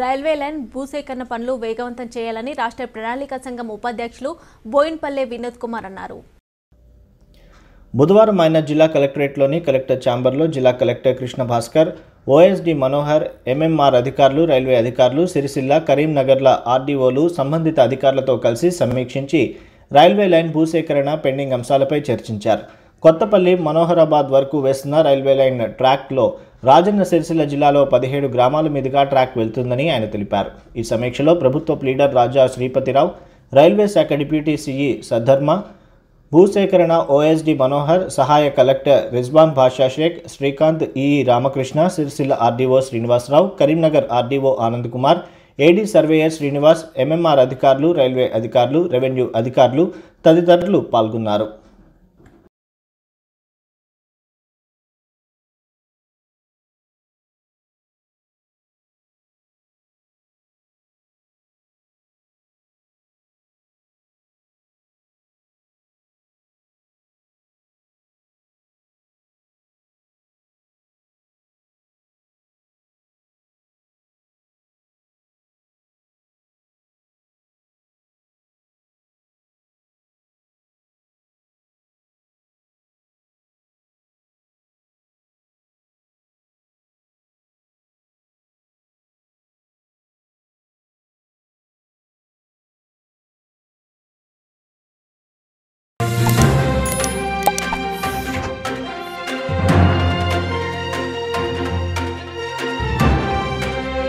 railway line భూసేకరణ పనులు వేగవంతం చేయాలని రాష్ట్ర ప్రణాళికా సంఘం ఉపాధ్యక్షులు బోయిన్పల్లె వినోద్ కుమార్ అన్నారు బుధవారం ఆయన జిల్లా కలెక్టరేట్లోని కలెక్టర్ ఛాంబర్లో జిల్లా collector Krishna Bhaskar OSD Manohar MMR అధికారులు రైల్వే అధికారులు సిరిసిల్ల కరీంనగర్ల ఆర్డీఓలు సంబంధిత అధికారులతో కలిసి సమీక్షించి రైల్వే లైన్ భూసేకరణ పెండింగ్ అంశాలపై చర్చించారు కొత్తపల్లి మనోహరాబాద్ వరకు వేస్తున్న రైల్వే లైన్ ట్రాక్లో రాజన్న సిరిసిల్ల జిల్లాలో పదిహేడు గ్రామాల మీదుగా ట్రాక్ వెళ్తుందని ఆయన తెలిపారు ఈ సమీక్షలో ప్రభుత్వ ప్లీడర్ రాజా శ్రీపతిరావు రైల్వే శాఖ డిప్యూటీ సిఈ సద్ధర్మ భూసేకరణ ఓఎస్డి మనోహర్ సహాయ కలెక్టర్ రిజ్బాన్ భాషా Sheikh Srikanth E Ramakrishna Sircilla RDO Srinivasa Rao Karimnagar RDO Anand Kumar AD surveyor Srinivas MMR అధికారులు రైల్వే అధికారులు రెవెన్యూ అధికారులు తదితరులు పాల్గొన్నారు